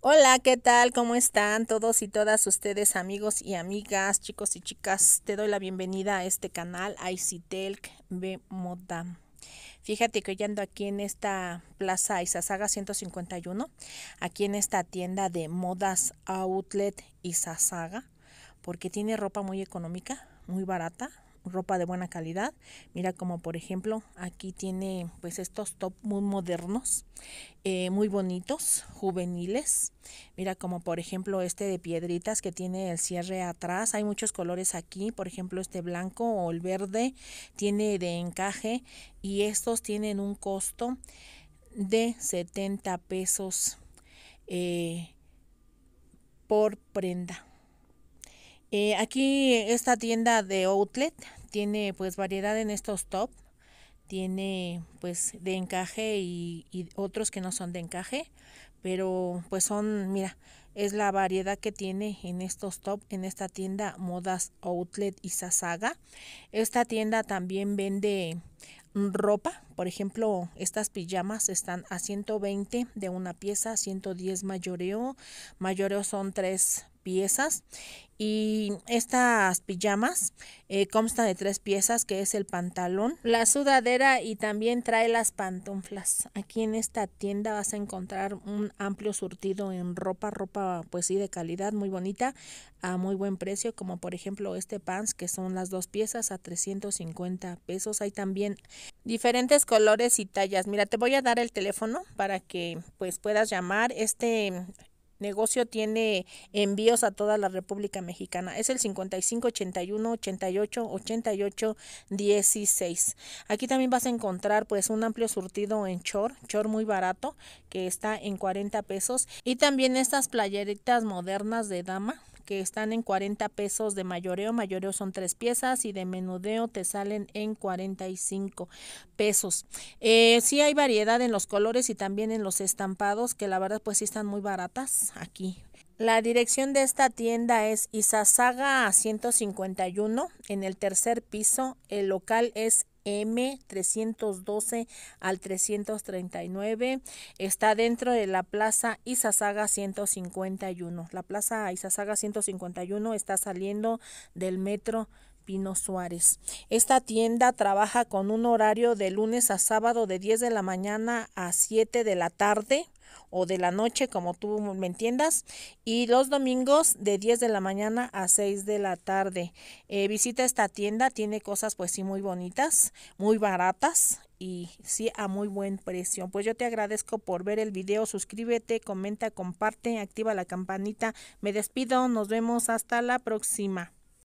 Hola, ¿qué tal? ¿Cómo están todos y todas ustedes, amigos y amigas, chicos y chicas? Te doy la bienvenida a este canal ICTELC B Moda. Fíjate que hoy ando aquí en esta plaza Izazaga 151, aquí en esta tienda de modas Outlet IsaSaga, porque tiene ropa muy económica, muy barata, ropa de buena calidad. Mira como por ejemplo aquí tiene pues estos top muy modernos, eh, muy bonitos, juveniles. Mira como por ejemplo este de piedritas que tiene el cierre atrás. Hay muchos colores aquí, por ejemplo este blanco o el verde tiene de encaje y estos tienen un costo de 70 pesos eh, por prenda. Eh, aquí esta tienda de outlet tiene pues variedad en estos top, tiene pues de encaje y, y, otros que no son de encaje, pero pues son, mira, es la variedad que tiene en estos top en esta tienda Modas Outlet y Sasaga. Esta tienda también vende ropa, por ejemplo, estas pijamas están a 120 de una pieza, 110 mayoreo, mayoreo son tres piezas y estas pijamas eh, consta de tres piezas que es el pantalón, la sudadera y también trae las pantuflas. Aquí en esta tienda vas a encontrar un amplio surtido en ropa, ropa pues sí de calidad muy bonita a muy buen precio como por ejemplo este pants que son las dos piezas a 350 pesos. Hay también diferentes colores y tallas. Mira, te voy a dar el teléfono para que pues puedas llamar. Este negocio tiene envíos a toda la República Mexicana. Es el 55 81 88 88 16. Aquí también vas a encontrar pues un amplio surtido en chor, chor muy barato que está en 40 pesos y también estas playeritas modernas de dama que están en 40 pesos de mayoreo. Mayoreo son tres piezas y de menudeo te salen en 45 pesos. Eh, sí hay variedad en los colores y también en los estampados que la verdad pues sí están muy baratas aquí. La dirección de esta tienda es Isasaga 151 en el tercer piso. El local es M 312 al 339. Está dentro de la Plaza isasaga 151. La Plaza isasaga 151 está saliendo del metro Pino Suárez. Esta tienda trabaja con un horario de lunes a sábado de 10 de la mañana a 7 de la tarde o de la noche, como tú me entiendas, y los domingos de 10 de la mañana a 6 de la tarde. Eh, visita esta tienda, tiene cosas pues sí muy bonitas, muy baratas y sí a muy buen precio. Pues yo te agradezco por ver el video, suscríbete, comenta, comparte, activa la campanita. Me despido, nos vemos hasta la próxima.